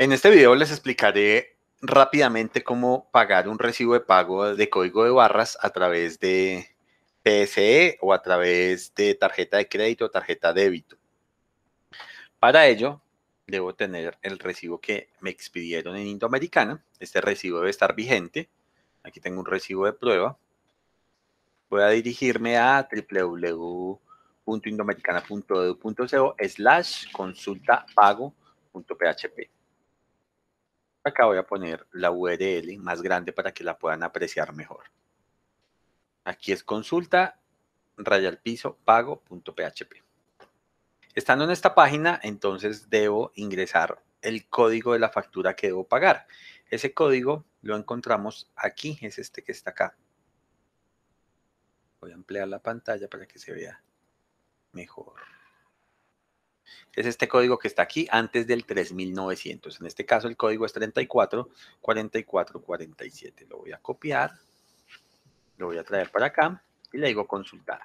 En este video les explicaré rápidamente cómo pagar un recibo de pago de código de barras a través de PSE o a través de tarjeta de crédito o tarjeta débito. Para ello, debo tener el recibo que me expidieron en Indoamericana. Este recibo debe estar vigente. Aquí tengo un recibo de prueba. Voy a dirigirme a www.indoamericana.edu.co slash consulta Acá voy a poner la URL más grande para que la puedan apreciar mejor. Aquí es consulta rayalpiso pago.php. Estando en esta página, entonces debo ingresar el código de la factura que debo pagar. Ese código lo encontramos aquí, es este que está acá. Voy a ampliar la pantalla para que se vea mejor es este código que está aquí antes del 3900. En este caso el código es 344447. Lo voy a copiar, lo voy a traer para acá y le digo consultar.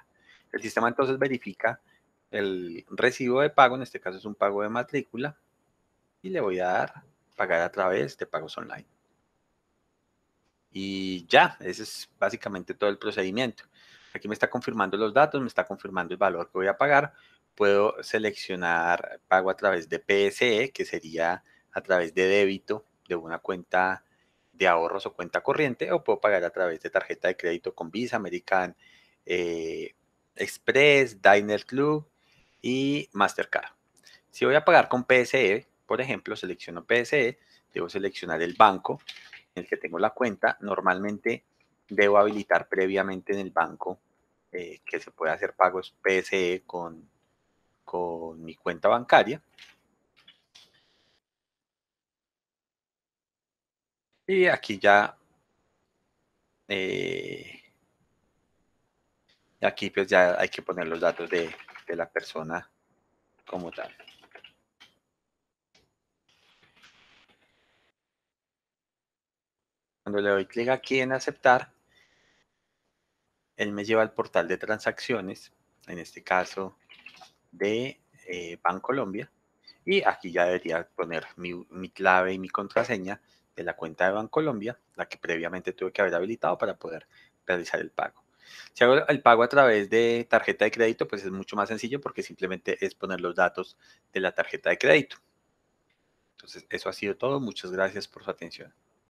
El sistema entonces verifica el recibo de pago, en este caso es un pago de matrícula, y le voy a dar pagar a través de pagos online. Y ya, ese es básicamente todo el procedimiento. Aquí me está confirmando los datos, me está confirmando el valor que voy a pagar, puedo seleccionar pago a través de PSE, que sería a través de débito de una cuenta de ahorros o cuenta corriente, o puedo pagar a través de tarjeta de crédito con Visa, American eh, Express, Diner Club y Mastercard. Si voy a pagar con PSE, por ejemplo, selecciono PSE, debo seleccionar el banco en el que tengo la cuenta. Normalmente debo habilitar previamente en el banco eh, que se puede hacer pagos PSE con con mi cuenta bancaria. Y aquí ya, eh, aquí pues ya hay que poner los datos de, de la persona como tal. Cuando le doy clic aquí en aceptar, él me lleva al portal de transacciones. En este caso, de Bancolombia. Eh, y aquí ya debería poner mi, mi, clave y mi contraseña de la cuenta de Bancolombia, la que previamente tuve que haber habilitado para poder realizar el pago. Si hago el pago a través de tarjeta de crédito, pues es mucho más sencillo porque simplemente es poner los datos de la tarjeta de crédito. Entonces, eso ha sido todo. Muchas gracias por su atención.